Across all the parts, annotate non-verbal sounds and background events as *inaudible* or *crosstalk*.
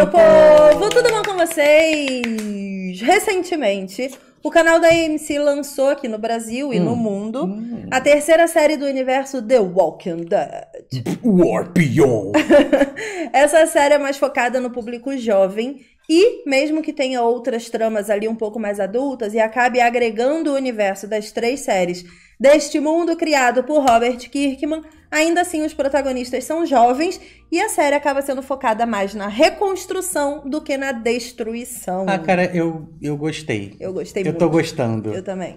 meu então. povo! Tudo bom com vocês? Recentemente, o canal da AMC lançou aqui no Brasil e hum. no mundo hum. a terceira série do universo The Walking Dead. Warpion! *laughs* Essa série é mais focada no público jovem e, mesmo que tenha outras tramas ali um pouco mais adultas e acabe agregando o universo das três séries Deste mundo criado por Robert Kirkman, ainda assim os protagonistas são jovens e a série acaba sendo focada mais na reconstrução do que na destruição. Ah, cara, eu, eu gostei. Eu gostei eu muito. Eu tô gostando. Eu também.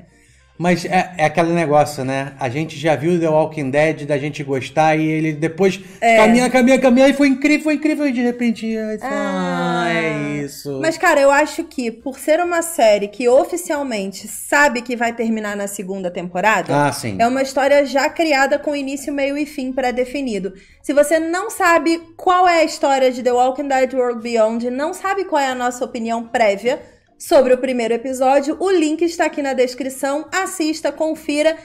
Mas é, é, aquele negócio, né? A gente já viu The Walking Dead, da gente gostar, e ele depois é. caminha, caminha, caminha, e foi incrível, foi incrível, e de repente. Ai, ah. ai isso. Mas, cara, eu acho que por ser uma série que oficialmente sabe que vai terminar na segunda temporada, ah, sim. é uma história já criada com início, meio e fim pré-definido. Se você não sabe qual é a história de The Walking Dead World Beyond, não sabe qual é a nossa opinião prévia sobre o primeiro episódio, o link está aqui na descrição. Assista, confira.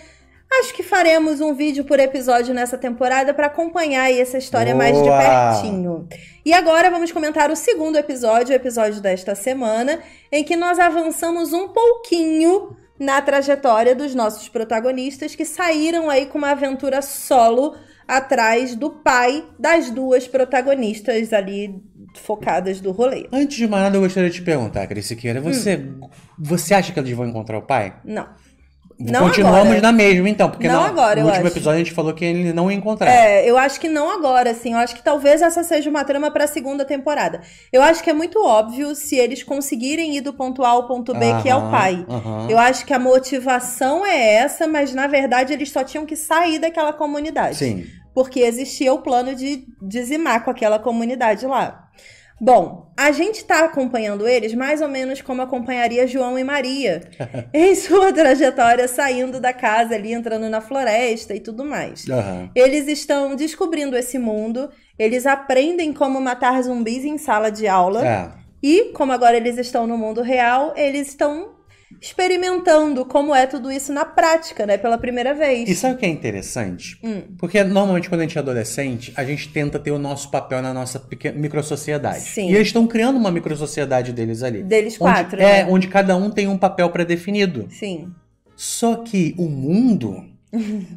Acho que faremos um vídeo por episódio nessa temporada para acompanhar essa história Boa. mais de pertinho. E agora vamos comentar o segundo episódio, o episódio desta semana, em que nós avançamos um pouquinho na trajetória dos nossos protagonistas que saíram aí com uma aventura solo atrás do pai das duas protagonistas ali focadas do rolê. Antes de mais nada, eu gostaria de te perguntar, Cris Siqueira, hum. você, hum. você acha que eles vão encontrar o pai? Não. Não Continuamos agora. na mesma, então, porque não agora, no último acho. episódio a gente falou que ele não ia encontrar. É, eu acho que não agora, assim. Eu acho que talvez essa seja uma trama para a segunda temporada. Eu acho que é muito óbvio se eles conseguirem ir do ponto A ao ponto B, aham, que é o pai. Aham. Eu acho que a motivação é essa, mas na verdade eles só tinham que sair daquela comunidade. Sim. Porque existia o plano de dizimar com aquela comunidade lá. Bom, a gente está acompanhando eles mais ou menos como acompanharia João e Maria *laughs* em sua trajetória saindo da casa ali, entrando na floresta e tudo mais. Uhum. Eles estão descobrindo esse mundo, eles aprendem como matar zumbis em sala de aula. É. E, como agora eles estão no mundo real, eles estão experimentando como é tudo isso na prática, né? Pela primeira vez. E sabe o que é interessante? Hum. Porque normalmente quando a gente é adolescente, a gente tenta ter o nosso papel na nossa microsociedade. Sim. E eles estão criando uma microsociedade deles ali. Deles onde, quatro. É, né? onde cada um tem um papel pré-definido. Sim. Só que o mundo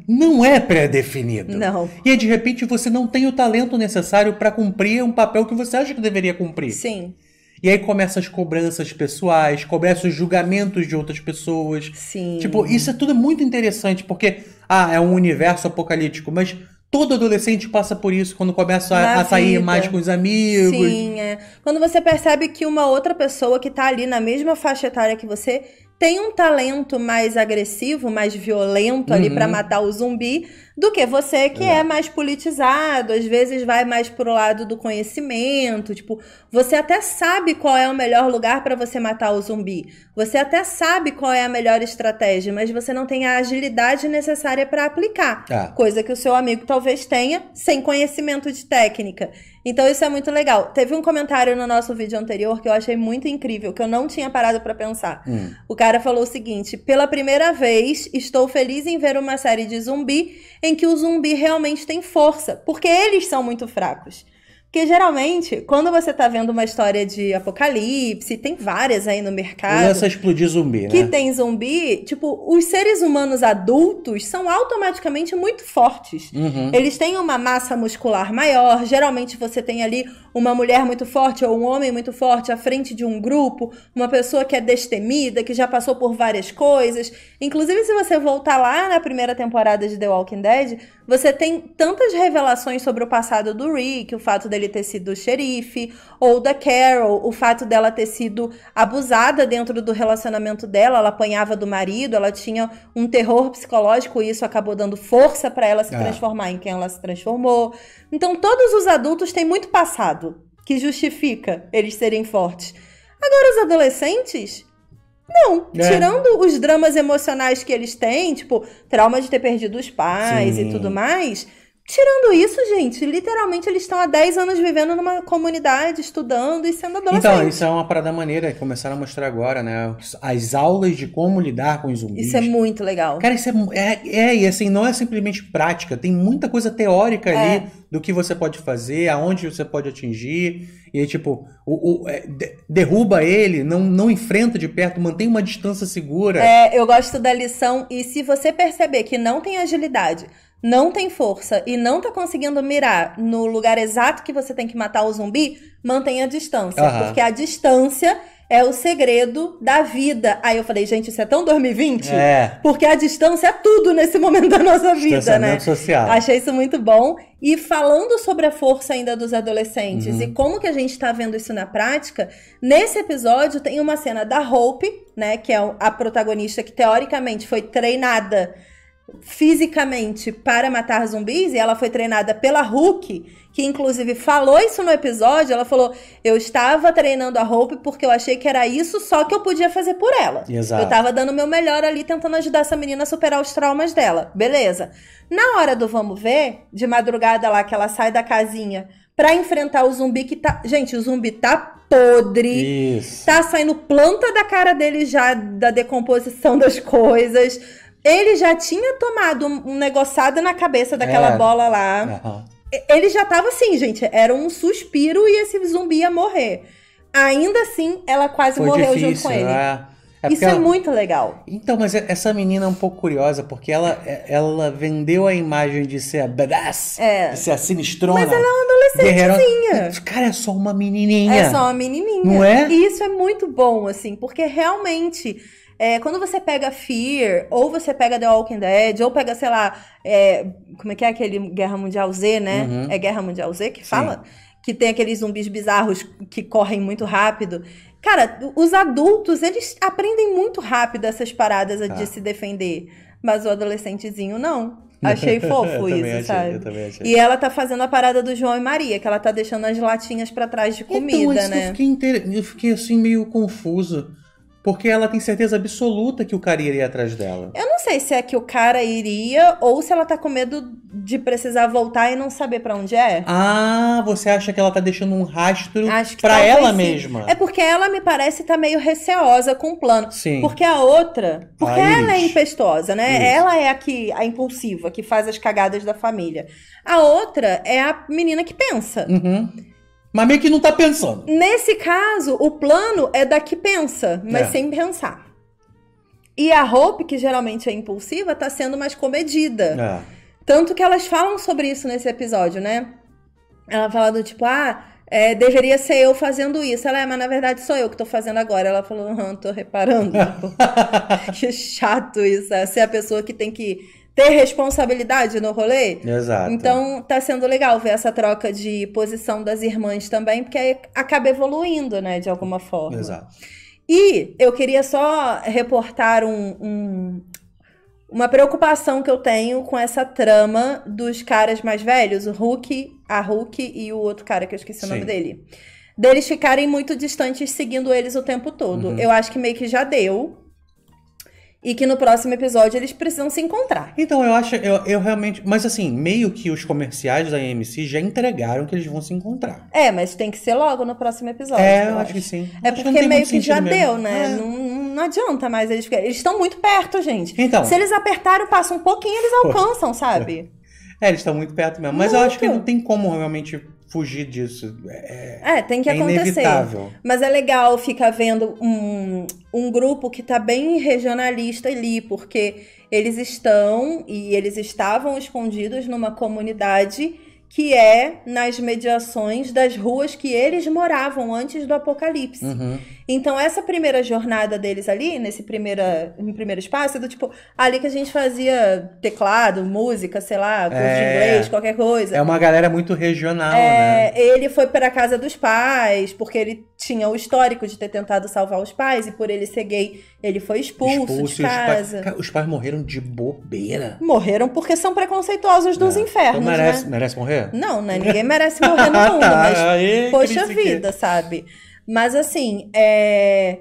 não é pré-definido. Não. E de repente você não tem o talento necessário para cumprir um papel que você acha que deveria cumprir. Sim. E aí começam as cobranças pessoais, começam os julgamentos de outras pessoas. Sim. Tipo, isso é tudo muito interessante, porque, ah, é um universo apocalíptico, mas todo adolescente passa por isso quando começa a, a sair mais com os amigos. Sim, é. Quando você percebe que uma outra pessoa que tá ali na mesma faixa etária que você tem um talento mais agressivo, mais violento ali para uhum. matar o zumbi, do que você que é. é. mais politizado, às vezes vai mais pro lado do conhecimento, tipo, você até sabe qual é o melhor lugar para você matar o zumbi. Você até sabe qual é a melhor estratégia, mas você não tem a agilidade necessária para aplicar. É. Coisa que o seu amigo talvez tenha sem conhecimento de técnica. Então isso é muito legal. Teve um comentário no nosso vídeo anterior que eu achei muito incrível, que eu não tinha parado para pensar. Hum. O cara falou o seguinte: "Pela primeira vez, estou feliz em ver uma série de zumbi em que o zumbi realmente tem força, porque eles são muito fracos. Porque geralmente, quando você tá vendo uma história de apocalipse, tem várias aí no mercado. Começa a explodir zumbi, né? Que tem zumbi, tipo, os seres humanos adultos são automaticamente muito fortes. Uhum. Eles têm uma massa muscular maior. Geralmente você tem ali uma mulher muito forte ou um homem muito forte à frente de um grupo, uma pessoa que é destemida, que já passou por várias coisas. Inclusive, se você voltar lá na primeira temporada de The Walking Dead, você tem tantas revelações sobre o passado do Rick, o fato dele dele ter sido xerife, ou da Carol, o fato dela ter sido abusada dentro do relacionamento dela, ela apanhava do marido, ela tinha um terror psicológico e isso acabou dando força para ela se ah. transformar em quem ela se transformou. Então, todos os adultos têm muito passado que justifica eles serem fortes. Agora, os adolescentes, não, é. tirando os dramas emocionais que eles têm, tipo, trauma de ter perdido os pais Sim. e tudo mais, Tirando isso, gente, literalmente eles estão há 10 anos vivendo numa comunidade, estudando e sendo então, adolescentes. Então, isso é uma parada maneira que começaram a mostrar agora, né? As aulas de como lidar com os zumbis. Isso é muito legal. Cara, isso é, é. É, e assim, não é simplesmente prática, tem muita coisa teórica é. ali do que você pode fazer, aonde você pode atingir. E aí, tipo, o, o, é, derruba ele, não, não enfrenta de perto, mantém uma distância segura. É, eu gosto da lição. E se você perceber que não tem agilidade não tem força e não tá conseguindo mirar no lugar exato que você tem que matar o zumbi, mantenha a distância. Uhum. Porque a distância é o segredo da vida. Aí eu falei, gente, isso é tão 2020? É. Porque a distância é tudo nesse momento da nossa vida, né? social. Achei isso muito bom. E falando sobre a força ainda dos adolescentes uhum. e como que a gente está vendo isso na prática, nesse episódio tem uma cena da Hope, né, que é a protagonista que teoricamente foi treinada fisicamente para matar zumbis e ela foi treinada pela Hulk, que inclusive falou isso no episódio. Ela falou: Eu estava treinando a Hope porque eu achei que era isso só que eu podia fazer por ela. Exato. Eu estava dando o meu melhor ali, tentando ajudar essa menina a superar os traumas dela. Beleza. Na hora do vamos ver, de madrugada lá que ela sai da casinha para enfrentar o zumbi que tá. Gente, o zumbi tá podre. Isso. Tá saindo planta da cara dele já da decomposição das coisas. Ele já tinha tomado um negociado na cabeça daquela é. bola lá. Uhum. Ele já tava assim, gente. Era um suspiro e esse zumbi ia morrer. Ainda assim, ela quase Foi morreu difícil, junto com ele. É. É Isso é ela... é muito legal. Então, mas é, essa menina é um pouco curiosa, porque ela, é, ela vendeu a imagem de ser a badass, é. de ser a sinistrona. Mas ela é uma adolescentezinha. Cara, é só uma menininha. É só uma menininha. Não é? E isso é muito bom, assim, porque realmente é, quando você pega Fear, ou você pega The Walking Dead, ou pega, sei lá, é, como é que é aquele Guerra Mundial Z, né? Uhum. É Guerra Mundial Z que Sim. fala? Que tem aqueles zumbis bizarros que correm muito rápido. Cara, os adultos, eles aprendem muito rápido essas paradas ah. de tá. se defender. Mas o adolescentezinho, não. *laughs* Achei fofo isso, achei, sabe? Eu também achei. E ela tá fazendo a parada do João e Maria, que ela tá deixando as latinhas para trás de é comida, então, né? Eu fiquei, inter... eu fiquei assim meio confuso. Porque ela tem certeza absoluta que o cara iria atrás dela. Eu não sei se é que o cara iria ou se ela tá com medo de precisar voltar e não saber para onde é. Ah, você acha que ela tá deixando um rastro para ela sim. mesma? É porque ela me parece tá meio receosa com o plano. Sim. Porque a outra, porque a ela é impetuosa, né? Ela é a que a impulsiva, que faz as cagadas da família. A outra é a menina que pensa. Uhum. Mas meio que não tá pensando. Nesse caso, o plano é da que pensa, mas é. sem pensar. E a Hope, que geralmente é impulsiva, tá sendo mais comedida. É. Tanto que elas falam sobre isso nesse episódio, né? Ela fala do tipo, ah, é, deveria ser eu fazendo isso. Ela é, mas na verdade sou eu que tô fazendo agora. Ela falou, ah, tô reparando. Né, *laughs* que chato isso. É, ser é a pessoa que tem que ter responsabilidade no rolê. Exato. Então tá sendo legal ver essa troca de posição das irmãs também, porque aí acaba evoluindo, né, de alguma forma. Exato. E eu queria só reportar um, um, uma preocupação que eu tenho com essa trama dos caras mais velhos, o Hulk, a Hulk e o outro cara que eu esqueci Sim. o nome dele. Deles ficarem muito distantes seguindo eles o tempo todo. Uhum. Eu acho que meio que já deu e que no próximo episódio eles precisam se encontrar. Então, eu acho, eu, eu realmente. Mas assim, meio que os comerciais da AMC já entregaram que eles vão se encontrar. É, mas tem que ser logo no próximo episódio. É, eu acho, acho que sim. É acho porque que meio que já mesmo. deu, né? É. Não, não adianta mais eles. Eles estão muito perto, gente. Então. Se eles apertarem o passo um pouquinho, eles alcançam, pô, sabe? É, eles estão muito perto mesmo. Mas muito. eu acho que não tem como realmente fugir disso. É, é, é tem que é acontecer. Inevitável. Mas é legal ficar vendo um, um grupo que tá bem regionalista ali, porque eles estão e eles estavam escondidos numa comunidade que é nas mediações das ruas que eles moravam antes do apocalipse. Uhum. Então, essa primeira jornada deles ali, nesse primeira, no primeiro espaço, é do tipo, ali que a gente fazia teclado, música, sei lá, curso é, de inglês, qualquer coisa. É uma galera muito regional, é, né? Ele foi para casa dos pais, porque ele tinha o histórico de ter tentado salvar os pais, e por ele ser gay, ele foi expulso, expulso de casa. Os, pa... os pais morreram de bobeira. Morreram porque são preconceituosos dos é. Então infernos, então merece, né? merece morrer? Não, né? Ninguém merece morrer no *laughs* ah, mundo, tá. mas, poxa vida, que... sabe? Mas assim, é...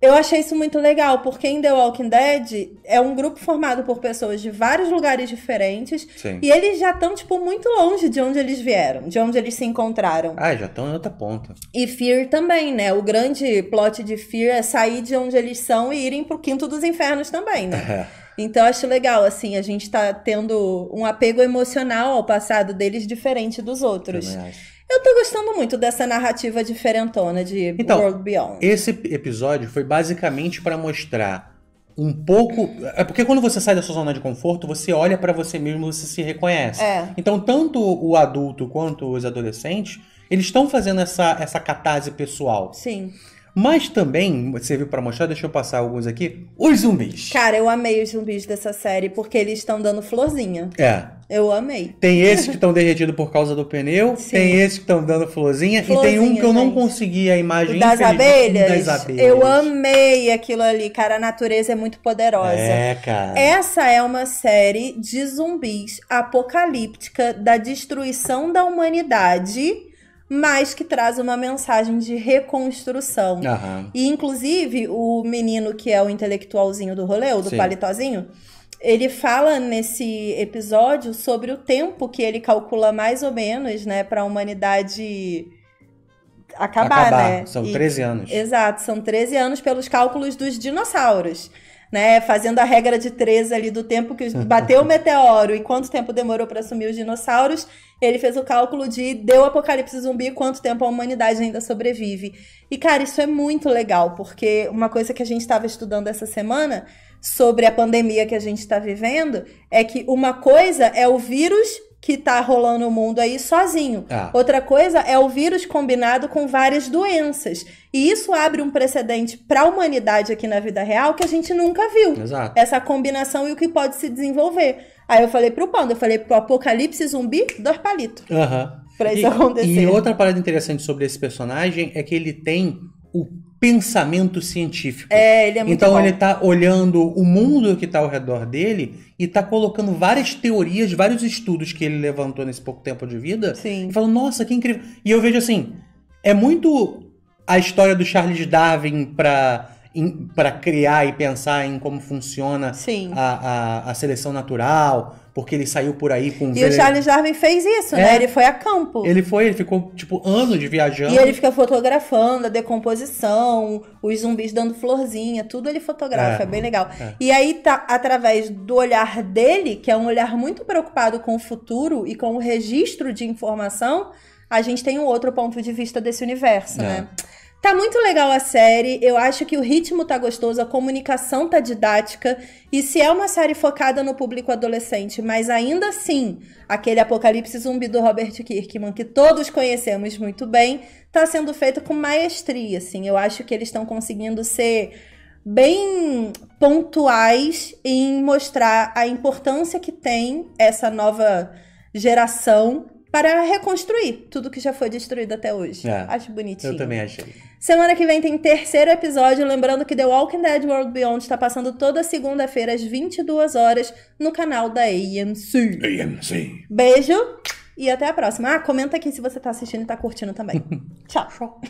eu achei isso muito legal, porque em The Walking Dead é um grupo formado por pessoas de vários lugares diferentes. Sim. E eles já estão, tipo, muito longe de onde eles vieram, de onde eles se encontraram. Ah, já estão em outra ponta. E Fear também, né? O grande plot de Fear é sair de onde eles são e irem pro quinto dos infernos também, né? É. Então acho legal, assim, a gente tá tendo um apego emocional ao passado deles diferente dos outros. Também acho. Eu tô gostando muito dessa narrativa diferentona de então, World Beyond. Esse episódio foi basicamente para mostrar um pouco. É porque quando você sai da sua zona de conforto, você olha para você mesmo, você se reconhece. É. Então, tanto o adulto quanto os adolescentes, eles estão fazendo essa, essa catarse pessoal. Sim. Mas também serviu para mostrar, deixa eu passar alguns aqui, os zumbis. Cara, eu amei os zumbis dessa série, porque eles estão dando florzinha. É. Eu amei. Tem esses que estão derretidos por causa do pneu, *laughs* Sim. tem esses que estão dando florzinha, florzinha, e tem um que eu não gente. consegui a imagem. das abelhas? das abelhas? Eu amei aquilo ali, cara. A natureza é muito poderosa. É, cara. Essa é uma série de zumbis apocalíptica da destruição da humanidade mas que traz uma mensagem de reconstrução. Uhum. E, inclusive, o menino que é o intelectualzinho do rolê, o do Sim. palitozinho, ele fala nesse episódio sobre o tempo que ele calcula mais ou menos, né, para a humanidade acabar, acabar. né? São e, 13 anos. Exato, são 13 anos pelos cálculos dos dinossauros. Né, fazendo a regra de 13 ali do tempo que bateu o meteoro e quanto tempo demorou para sumir os dinossauros, ele fez o cálculo de deu apocalipse zumbi quanto tempo a humanidade ainda sobrevive. E cara, isso é muito legal, porque uma coisa que a gente estava estudando essa semana sobre a pandemia que a gente está vivendo é que uma coisa é o vírus que tá rolando o mundo aí sozinho. Ah. Outra coisa é o vírus combinado com várias doenças. E isso abre um precedente para a humanidade aqui na vida real que a gente nunca viu. Exato. Essa combinação e o que pode se desenvolver. Aí eu falei pro Panda, eu falei pro apocalipse zumbi, dois palitos. Aham. Uhum. Pra isso e, acontecer. E outra parada interessante sobre esse personagem é que ele tem o pensamento científico. É, ele é muito Então bom. ele está olhando o mundo que está ao redor dele e está colocando várias teorias, vários estudos que ele levantou nesse pouco tempo de vida. Sim. E falando, nossa, que incrível. E eu vejo assim, é muito a história do Charles Darwin para para criar e pensar em como funciona a, a, a, seleção natural, porque ele saiu por aí com... E vere... o Charles Darwin fez isso, né? é. né? Ele foi a campo. Ele foi, ele ficou, tipo, anos de viajando. E ele fica fotografando a decomposição, os zumbis dando florzinha, tudo ele fotografa, é, é bem legal. É. E aí, tá, através do olhar dele, que é um olhar muito preocupado com o futuro e com o registro de informação, a gente tem um outro ponto de vista desse universo, é. né? Tá muito legal a série, eu acho que o ritmo tá gostoso, a comunicação tá didática, e se é uma série focada no público adolescente, mas ainda assim, aquele apocalipse zumbi do Robert Kirkman, que todos conhecemos muito bem, tá sendo feito com maestria, assim. Eu acho que eles estão conseguindo ser bem pontuais em mostrar a importância que tem essa nova geração para reconstruir tudo que já foi destruído até hoje. É, Acho bonitinho. Eu também achei. Semana que vem tem terceiro episódio, lembrando que The Walking Dead World Beyond está passando toda segunda-feira às 22 horas no canal da AMC. AMC. Beijo e até a próxima. Ah, comenta aqui se você está assistindo e está curtindo também. *laughs* Tchau.